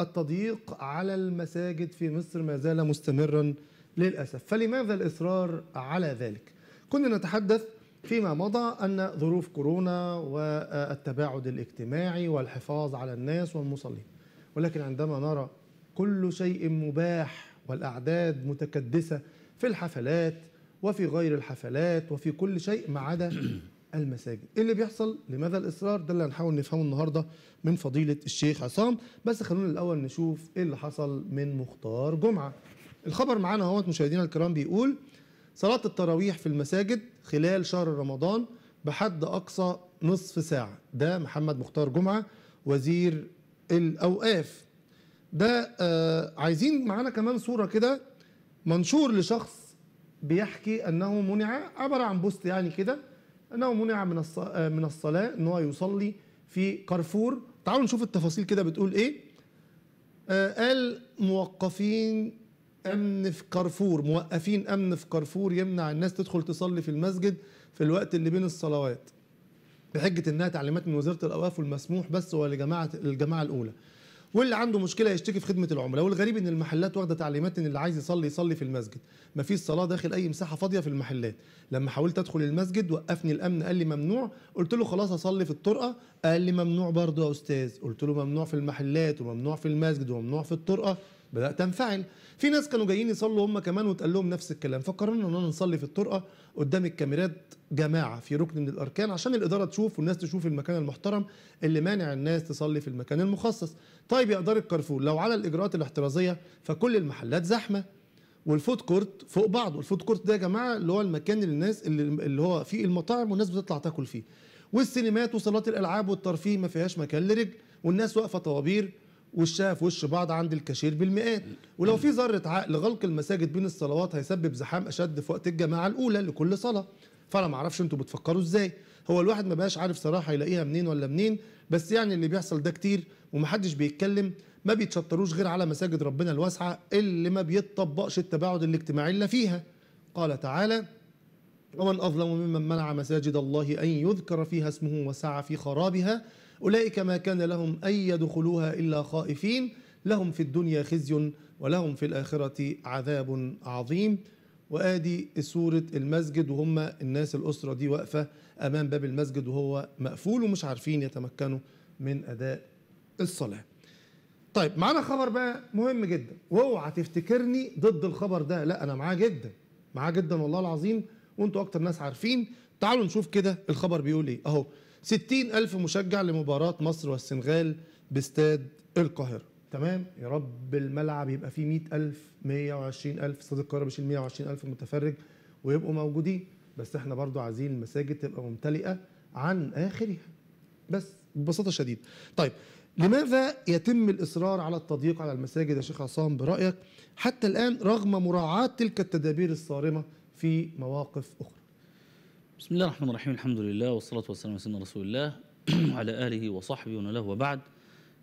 التضييق على المساجد في مصر ما زال مستمرا للأسف فلماذا الإصرار على ذلك؟ كنا نتحدث فيما مضى أن ظروف كورونا والتباعد الاجتماعي والحفاظ على الناس والمصلين ولكن عندما نرى كل شيء مباح والأعداد متكدسة في الحفلات وفي غير الحفلات وفي كل شيء ما عدا المساجد ايه اللي بيحصل لماذا الاصرار ده اللي هنحاول نفهمه النهارده من فضيله الشيخ عصام بس خلونا الاول نشوف ايه اللي حصل من مختار جمعه الخبر معانا اهوت مشاهدينا الكرام بيقول صلاه التراويح في المساجد خلال شهر رمضان بحد اقصى نصف ساعه ده محمد مختار جمعه وزير الاوقاف ده آه عايزين معانا كمان صوره كده منشور لشخص بيحكي انه منع عبر عن بوست يعني كده انه منع من من الصلاه ان هو يصلي في كارفور تعالوا نشوف التفاصيل كده بتقول ايه قال آه، موقفين امن في كارفور موقفين امن في كارفور يمنع الناس تدخل تصلي في المسجد في الوقت اللي بين الصلوات بحجه انها تعليمات من وزاره الاوقاف والمسموح بس هو لجماعه الجماعه الاولى واللي عنده مشكله يشتكي في خدمه العملاء والغريب ان المحلات واخده تعليمات ان اللي عايز يصلي يصلي في المسجد مفيش صلاه داخل اي مساحه فاضيه في المحلات لما حاولت ادخل المسجد وقفني الامن قال لي ممنوع قلت له خلاص اصلي في الطرقه قال لي ممنوع برضه يا استاذ قلت له ممنوع في المحلات وممنوع في المسجد وممنوع في الطرقه بدات تنفعل في ناس كانوا جايين يصلوا هم كمان واتقال لهم نفس الكلام فقررنا ان انا نصلي في الطرقه قدام الكاميرات جماعه في ركن من الاركان عشان الاداره تشوف والناس تشوف المكان المحترم اللي مانع الناس تصلي في المكان المخصص طيب يا اداره كارفور لو على الاجراءات الاحترازيه فكل المحلات زحمه والفود كورت فوق بعض والفود كورت ده يا جماعه اللي هو المكان اللي الناس اللي, اللي هو فيه المطاعم والناس بتطلع تاكل فيه والسينمات وصالات الالعاب والترفيه ما فيهاش مكان لرجل والناس واقفه طوابير وشها في وش بعض عند الكاشير بالمئات ولو في ذره عقل غلق المساجد بين الصلوات هيسبب زحام اشد في وقت الجماعه الاولى لكل صلاه فانا ما اعرفش انتوا بتفكروا ازاي هو الواحد ما بقاش عارف صراحه يلاقيها منين ولا منين بس يعني اللي بيحصل ده كتير ومحدش بيتكلم ما بيتشطروش غير على مساجد ربنا الواسعه اللي ما بيتطبقش التباعد الاجتماعي الا فيها قال تعالى ومن اظلم ممن منع مساجد الله ان يذكر فيها اسمه وسعى في خرابها أولئك ما كان لهم أن يدخلوها إلا خائفين لهم في الدنيا خزي ولهم في الآخرة عذاب عظيم وآدي سورة المسجد وهم الناس الأسرة دي واقفة أمام باب المسجد وهو مقفول ومش عارفين يتمكنوا من أداء الصلاة طيب معانا خبر بقى مهم جدا واوعى تفتكرني ضد الخبر ده لا انا معاه جدا معاه جدا والله العظيم وانتوا اكتر ناس عارفين تعالوا نشوف كده الخبر بيقول ايه اهو ستين ألف مشجع لمباراة مصر والسنغال باستاد القاهرة تمام يا رب الملعب يبقى فيه مئة ألف وعشرين ألف استاد القاهرة بيشيل وعشرين ألف متفرج ويبقوا موجودين بس احنا برضو عايزين المساجد تبقى ممتلئة عن آخرها بس ببساطة شديدة طيب لماذا يتم الإصرار على التضييق على المساجد يا شيخ عصام برأيك حتى الآن رغم مراعاة تلك التدابير الصارمة في مواقف أخرى بسم الله الرحمن الرحيم الحمد لله والصلاة والسلام على سيدنا رسول الله وعلى آله وصحبه ومن له وبعد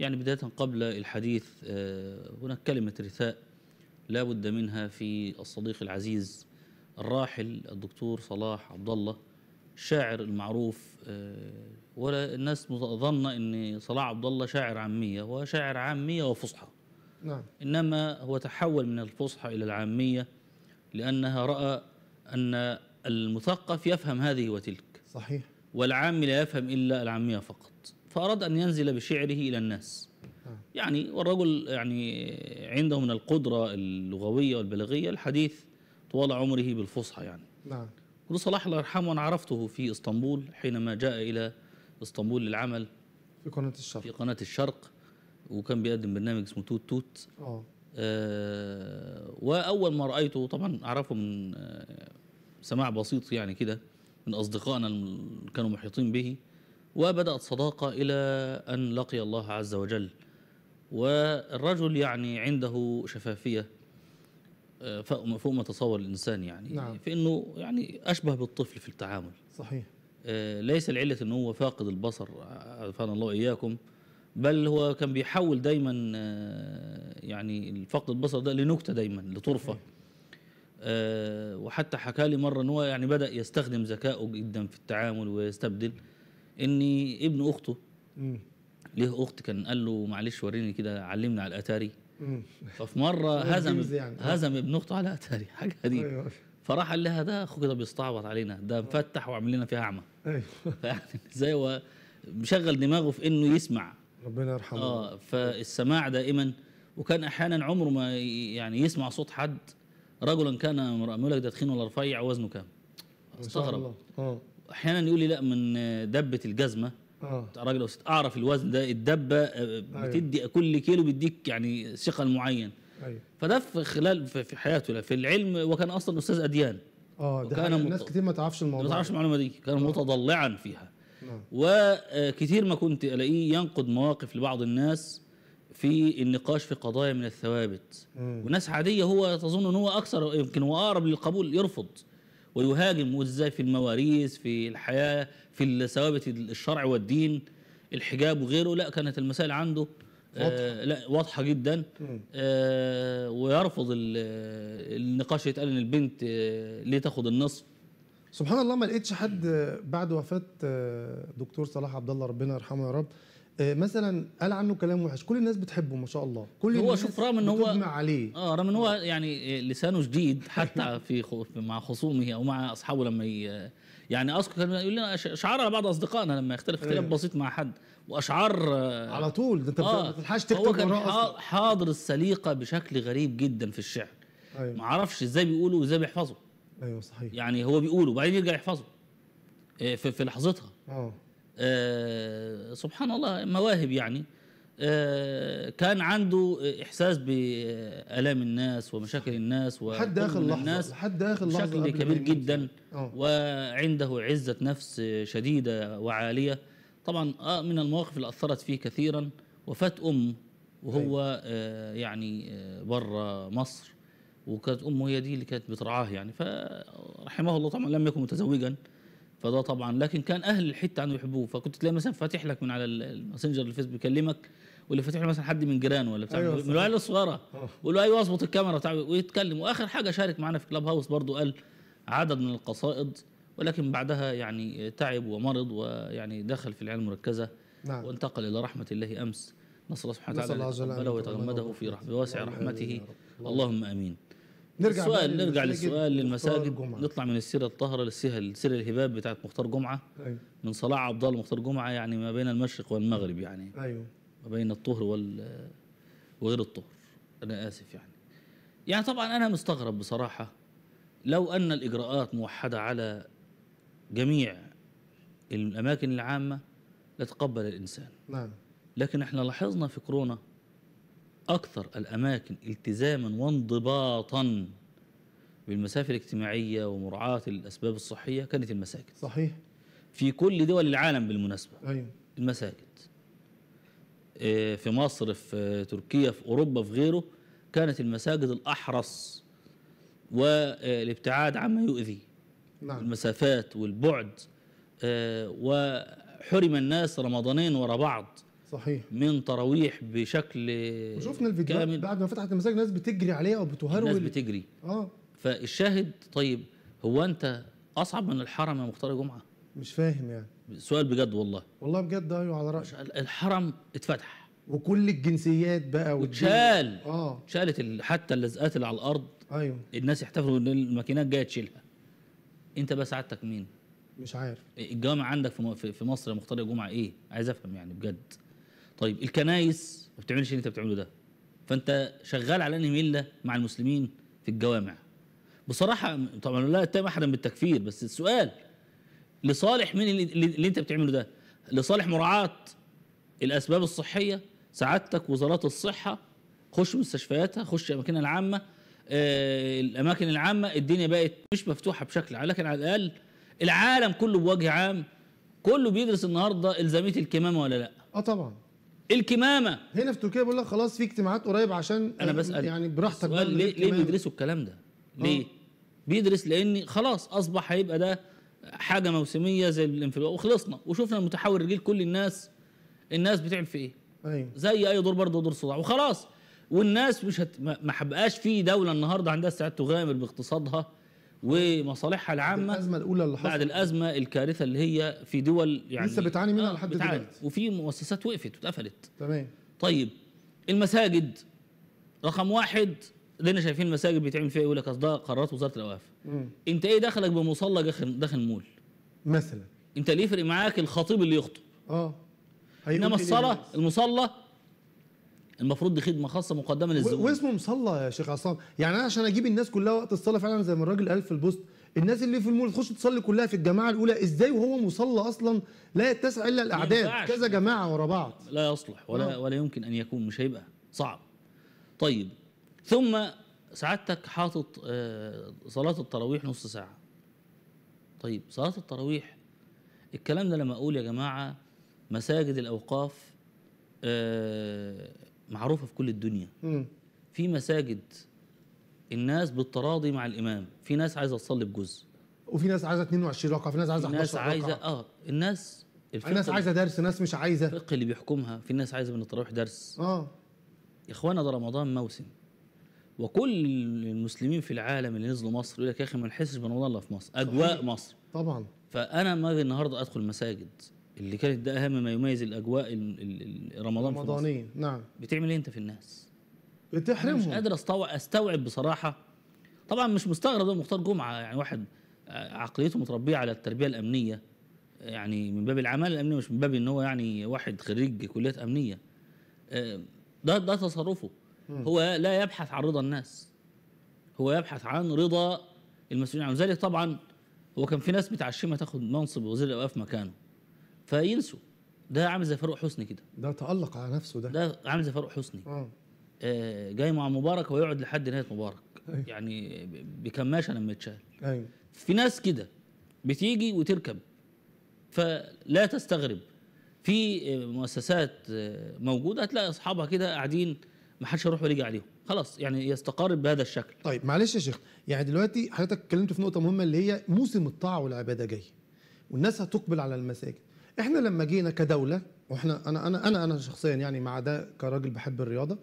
يعني بداية قبل الحديث آه، هناك كلمة رثاء لا بد منها في الصديق العزيز الراحل الدكتور صلاح عبد الله الشاعر المعروف آه، ولا الناس ظن ان صلاح عبد الله شاعر عاميه هو شاعر عاميه وفصحى نعم انما هو تحول من الفصحى الى العاميه لانها راى ان المثقف يفهم هذه وتلك صحيح والعام لا يفهم إلا العامية فقط فأراد أن ينزل بشعره إلى الناس آه. يعني والرجل يعني عنده من القدرة اللغوية والبلاغية الحديث طوال عمره بالفصحى يعني نعم ابن صلاح الله يرحمه أنا عرفته في إسطنبول حينما جاء إلى إسطنبول للعمل في قناة الشرق في قناة الشرق وكان بيقدم برنامج اسمه توت توت أوه. آه وأول ما رأيته طبعا أعرفه من آه سماع بسيط يعني كده من أصدقائنا اللي كانوا محيطين به وبدأت صداقة إلى أن لقي الله عز وجل والرجل يعني عنده شفافية آه، فوق ما تصور الإنسان يعني نعم. في أنه يعني أشبه بالطفل في التعامل صحيح آه، ليس العلة أنه هو فاقد البصر عفانا الله إياكم بل هو كان بيحول دايما آه، يعني فاقد البصر ده لنكتة دايما لطرفة صحيح. آه، وحتى حكى لي مره ان هو يعني بدا يستخدم ذكائه جدا في التعامل ويستبدل ان ابن اخته ليه اخت كان قال له معلش وريني كده علمني على الاتاري ففي مره هزم يعني. هزم ابن اخته على اتاري حاجه دي أيوة. فراح قال لها ده اخوك ده بيستعبط علينا ده آه. مفتح وعامل لنا فيها اعمى ايوه زي ازاي هو مشغل دماغه في انه يسمع ربنا يرحمه اه فالسماع دائما وكان احيانا عمره ما يعني يسمع صوت حد رجلا كان امرأة يقول لك ده تخين ولا رفيع وزنه كام؟ استغرب آه. احيانا يقول لي لا من دبه الجزمه اه راجل او ست اعرف الوزن ده الدبه آه، أيوه. بتدي كل كيلو بيديك يعني ثقل معين ايوه فده في خلال في حياته في العلم وكان اصلا استاذ اديان اه ده كان ناس كتير ما تعرفش الموضوع ما تعرفش المعلومه دي كان أوه. متضلعا فيها أوه. وكتير ما كنت الاقيه ينقد مواقف لبعض الناس في النقاش في قضايا من الثوابت مم. وناس عاديه هو تظن ان هو اكثر يمكن واقرب للقبول يرفض ويهاجم وازاي في المواريث في الحياه في الثوابت الشرع والدين الحجاب وغيره لا كانت المسائل عنده آه، واضحة. آه لا واضحه جدا آه ويرفض النقاش يتقال ان البنت آه ليه تاخد النصف سبحان الله ما لقيتش حد بعد وفاه آه، دكتور صلاح عبد الله ربنا يرحمه يا رب آه، مثلا قال عنه كلام وحش كل الناس بتحبه ما شاء الله كل هو شوف رغم ان هو عليه اه رغم ان هو يعني لسانه شديد حتى في مع خصومه او مع اصحابه لما ي... يعني اذكر كان يقول لنا على بعض اصدقائنا لما يختلف اختلاف إيه. بسيط مع حد واشعار آه، على طول ده انت آه ما بتلحقش تكتب وراه حاضر السليقه بشكل غريب جدا في الشعر أيوة. ما اعرفش ازاي بيقوله وازاي بيحفظه ايوه صحيح يعني هو بيقوله وبعدين يرجع يحفظه آه، في, في لحظتها اه آه، سبحان الله مواهب يعني آه، كان عنده احساس بالام الناس ومشاكل الناس لحد اخر لحظه حد اخر لحظه بشكل كبير جدا أوه. وعنده عزه نفس شديده وعاليه طبعا آه، من المواقف اللي اثرت فيه كثيرا وفاه امه وهو أيوة. يعني بره مصر وكانت امه هي دي اللي كانت بترعاه يعني فرحمه الله طبعا لم يكن متزوجا فده طبعا لكن كان اهل الحته عنده يحبوه فكنت تلاقي مثلا فاتح لك من على الماسنجر الفيس بيكلمك واللي فاتح له مثلا حد من جيرانه ولا بتاع أيوة من العيال الصغيره يقول آه. له ايوه اظبط الكاميرا بتاع ويتكلم واخر حاجه شارك معانا في كلاب هاوس برضه قال عدد من القصائد ولكن بعدها يعني تعب ومرض ويعني دخل في العيال المركزه نعم. وانتقل الى رحمه الله امس نسال الله سبحانه وتعالى ان يتغمده في رحمه واسع رحمته اللهم امين نرجع السؤال نرجع للسؤال للمساجد نطلع من السيره الطاهره للسيره السيره الهباب بتاعت مختار جمعه أيوه. من صلاح عبد الله مختار جمعه يعني ما بين المشرق والمغرب يعني ايوه ما بين الطهر وال وغير الطهر انا اسف يعني يعني طبعا انا مستغرب بصراحه لو ان الاجراءات موحده على جميع الاماكن العامه لتقبل الانسان نعم لكن احنا لاحظنا في كورونا أكثر الأماكن التزاما وانضباطا بالمسافة الاجتماعية ومراعاة الأسباب الصحية كانت المساجد صحيح في كل دول العالم بالمناسبة أيوة. المساجد آه، في مصر في تركيا في أوروبا في غيره كانت المساجد الأحرص والابتعاد عما يؤذي نعم. المسافات والبعد آه، وحرم الناس رمضانين ورا بعض صحيح من تراويح بشكل وشفنا الفيديوهات بعد ما فتحت المساجد الناس بتجري عليها او بتهرول الناس بتجري اه فالشاهد طيب هو انت اصعب من الحرم يا مختار جمعه مش فاهم يعني سؤال بجد والله والله بجد ايوه على راسي الحرم اتفتح وكل الجنسيات بقى واتشال اه اتشالت حتى اللزقات اللي على الارض ايوه الناس يحتفلوا ان الماكينات جايه تشيلها انت بقى سعادتك مين مش عارف الجامع عندك في مصر يا مختار جمعه ايه عايز افهم يعني بجد طيب الكنايس ما بتعملش اللي انت بتعمله ده فانت شغال على انهي مله مع المسلمين في الجوامع بصراحه طبعا لا اتهم احدا بالتكفير بس السؤال لصالح مين اللي, اللي انت بتعمله ده لصالح مراعاه الاسباب الصحيه سعادتك وزارات الصحه خش مستشفياتها خش اماكنها العامه آه الاماكن العامه الدنيا بقت مش مفتوحه بشكل عام لكن على الاقل العالم كله بوجه عام كله بيدرس النهارده الزاميه الكمامه ولا لا اه طبعا الكمامه هنا في تركيا بيقول لك خلاص في اجتماعات قريب عشان انا بسال يعني براحتك بقى ليه ليه بيدرسوا الكلام ده؟ آه. ليه؟ آه. بيدرس لان خلاص اصبح هيبقى ده حاجه موسميه زي الانفلونزا وخلصنا وشفنا المتحول الرجيل كل الناس الناس بتعمل في ايه؟ ايوه زي اي دور برضه دور صداع وخلاص والناس مش هت... ما حبقاش في دوله النهارده عندها استعداد تغامر باقتصادها ومصالحها العامه الازمه الاولى اللي حصلت بعد الازمه الكارثه اللي هي في دول يعني لسه بتعاني منها آه، لحد دلوقتي وفي مؤسسات وقفت واتقفلت تمام طيب المساجد رقم واحد احنا شايفين المساجد بيتعمل فيها إيه؟ يقول لك اصل ده قرارات وزاره الاوقاف انت ايه دخلك بمصلى داخل داخل مول مثلا انت ليه يفرق معاك الخطيب اللي يخطب اه انما إيه؟ الصلاه المصلى المفروض دي خدمه خاصه مقدمه للزوج واسمه مصلى يا شيخ عصام يعني انا عشان اجيب الناس كلها وقت الصلاه فعلا زي ما الراجل قال في البوست الناس اللي في المول تخش تصلي كلها في الجماعه الاولى ازاي وهو مصلى اصلا لا يتسع الا الاعداد كذا جماعه ورا بعض لا يصلح ولا أوه. نعم. ولا يمكن ان يكون مش هيبقى صعب طيب ثم سعادتك حاطط آه، صلاه التراويح نص ساعه طيب صلاه التراويح الكلام ده لما اقول يا جماعه مساجد الاوقاف آه، معروفه في كل الدنيا مم. في مساجد الناس بالتراضي مع الامام في ناس عايزه تصلي بجزء وفي ناس عايزه 22 ركعه في ناس عايزه 11 ركعه عايزه اه الناس الناس عايزه درس ناس مش عايزه الفقه اللي بيحكمها في ناس عايزه من التراويح درس اه يا اخوانا ده رمضان موسم وكل المسلمين في العالم اللي نزلوا مصر يقول لك يا اخي ما نحسش برمضان الا في مصر اجواء صحيح. مصر طبعا فانا ما النهارده ادخل مساجد اللي كانت ده اهم ما يميز الاجواء رمضان رمضانية نعم بتعمل ايه انت في الناس؟ بتحرمهم مش قادر استوعب بصراحه طبعا مش مستغرب مختار جمعه يعني واحد آه، عقليته متربيه على التربيه الامنيه يعني من باب العمل الامني مش من باب ان هو يعني واحد خريج كليات امنيه آه، ده ده تصرفه هو لا يبحث عن رضا الناس هو يبحث عن رضا المسؤولين عن ذلك طبعا هو كان في ناس متعشمه تاخد منصب وزير الاوقاف مكانه فينسوا ده عامل زي فاروق حسني كده ده تألق على نفسه ده ده عامل زي فاروق حسني آه. آه جاي مع مبارك ويقعد لحد نهايه مبارك أيوه. يعني بكماشه لما يتشال أيوه. في ناس كده بتيجي وتركب فلا تستغرب في آه، مؤسسات آه، موجوده هتلاقي اصحابها كده قاعدين ما حدش يروح ولا يجي عليهم خلاص يعني يستقر بهذا الشكل طيب معلش يا شيخ يعني دلوقتي حضرتك اتكلمت في نقطه مهمه اللي هي موسم الطاعه والعباده جاي والناس هتقبل على المساجد احنا لما جينا كدوله واحنا انا انا انا انا شخصيا يعني مع ده كراجل بحب الرياضه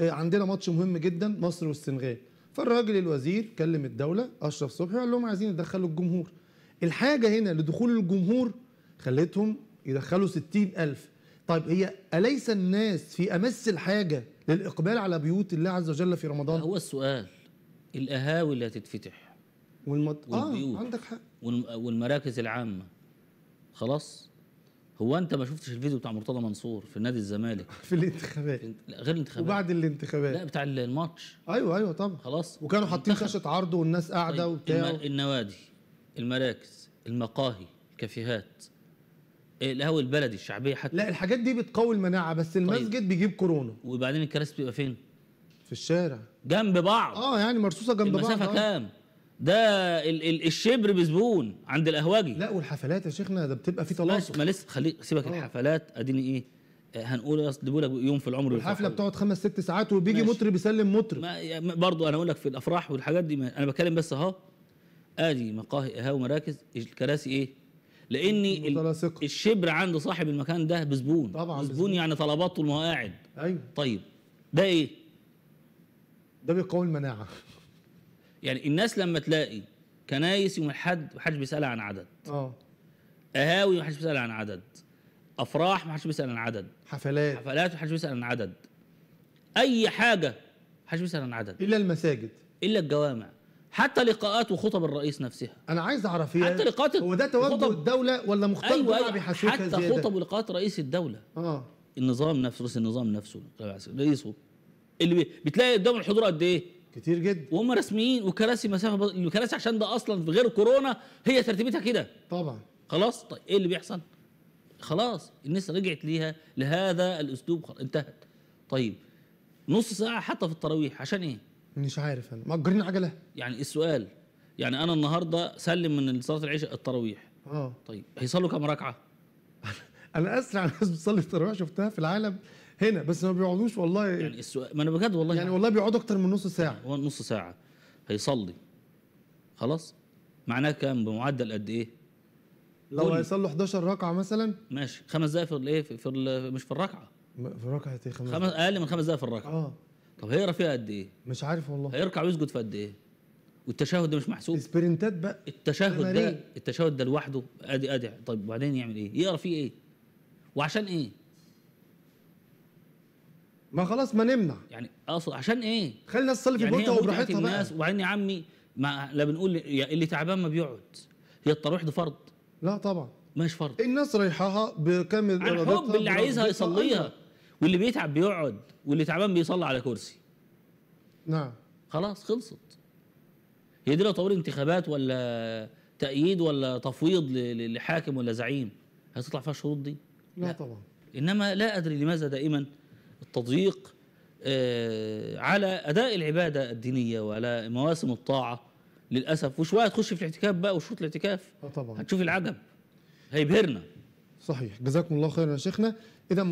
آه، عندنا ماتش مهم جدا مصر والسنغال فالراجل الوزير كلم الدوله اشرف صبحي وقال لهم عايزين يدخلوا الجمهور الحاجه هنا لدخول الجمهور خلتهم يدخلوا 60000 طيب هي اليس الناس في امس الحاجه للاقبال على بيوت الله عز وجل في رمضان هو السؤال القهاوي اللي هتتفتح والمط... آه، والبيوت آه عندك حق والمراكز العامه خلاص هو انت ما شفتش الفيديو بتاع مرتضى منصور في نادي الزمالك في الانتخابات لا غير الانتخابات وبعد الانتخابات لا بتاع الماتش ايوه ايوه طبعا خلاص وكانوا حاطين شاشه عرض والناس قاعده طيب وبتاع النوادي المراكز المقاهي الكافيهات القهوه البلدي الشعبيه حتى لا الحاجات دي بتقوي المناعه بس طيب. المسجد طيب. بيجيب كورونا وبعدين الكراسي بتبقى فين؟ في الشارع جنب بعض اه يعني مرصوصه جنب المسافة بعض المسافه كام؟ ده ال ال الشبر بزبون عند الاهواجي لا والحفلات يا شيخنا ده بتبقى في تلاصق ما لسه خليك سيبك أوه. الحفلات اديني ايه آه، هنقول اصل لك يوم في العمر الحفله بتقعد خمس ست ساعات وبيجي ماشي. مطرب يسلم مطرب برضه انا اقول لك في الافراح والحاجات دي انا بتكلم بس اهو ادي مقاهي قهاوي ومراكز الكراسي ايه لان الشبر عند صاحب المكان ده بزبون طبعا بزبون, بزبون. يعني طلباته ما قاعد ايوه طيب ده ايه ده بيقوي المناعه يعني الناس لما تلاقي كنايس يوم الحد محدش بيسال عن عدد اه اهاوي محدش بيسال عن عدد افراح محدش بيسأل عن عدد حفلات حفلات محدش بيسأل عن عدد اي حاجه محدش بيسأل عن عدد الا المساجد الا الجوامع حتى لقاءات وخطب الرئيس نفسها انا عايز اعرف ايه حتى لقاءات هو ده توجه الدوله ولا مختلف أيوة أيوة حتى زيادة. خطب ولقاءات رئيس الدوله اه النظام نفسه رئيس النظام نفسه رئيسه اللي بتلاقي قدامه الحضور قد ايه كتير جدا وهم رسميين وكراسي مسافه الكراسي عشان ده اصلا في غير كورونا هي ترتيبتها كده طبعا خلاص طيب ايه اللي بيحصل؟ خلاص الناس رجعت ليها لهذا الاسلوب خلاص انتهت طيب نص ساعه حتى في التراويح عشان ايه؟ مش عارف انا مأجرين عجله يعني السؤال يعني انا النهارده سلم من صلاه العشاء التراويح اه طيب هيصلوا كام ركعه؟ انا اسرع ناس بتصلي التراويح شفتها في العالم هنا بس ما بيقعدوش والله يعني السؤال ما انا بجد والله يعني, يعني والله بيقعدوا اكتر من نص ساعه نص ساعه هيصلي خلاص معناه كام بمعدل قد ايه لو هيصلوا 11 ركعه مثلا ماشي خمس دقائق في الايه في, في مش في الركعه في الركعه ايه خمس خمس اقل من خمس دقائق في الركعه اه طب هيقرا فيها قد ايه مش عارف والله هيركع ويسجد في قد ايه والتشهد ده مش محسوب سبرنتات بقى التشهد ده التشهد ده لوحده ادي ادي طيب وبعدين يعمل ايه يقرا فيه ايه وعشان ايه ما خلاص ما نمنع يعني اصل عشان ايه خلي الناس تصلي في يعني بيوتها وبراحتها الناس وبعدين يا عمي ما لا بنقول اللي تعبان ما بيقعد هي التراويح دي فرض لا طبعا مش فرض الناس رايحاها بكامل الحب اللي عايزها يصليها واللي بيتعب بيقعد واللي تعبان بيصلي على كرسي نعم خلاص خلصت هي دي لا انتخابات ولا تأييد ولا تفويض لحاكم ولا زعيم هتطلع فيها الشروط دي لا, لا طبعا انما لا ادري لماذا دائما التضييق آه، على اداء العباده الدينيه وعلى مواسم الطاعه للاسف وشويه تخش في الاعتكاف بقى وشروط الاعتكاف آه، طبعا هتشوف العجب هيبهرنا صحيح جزاكم الله خيرا يا شيخنا اذا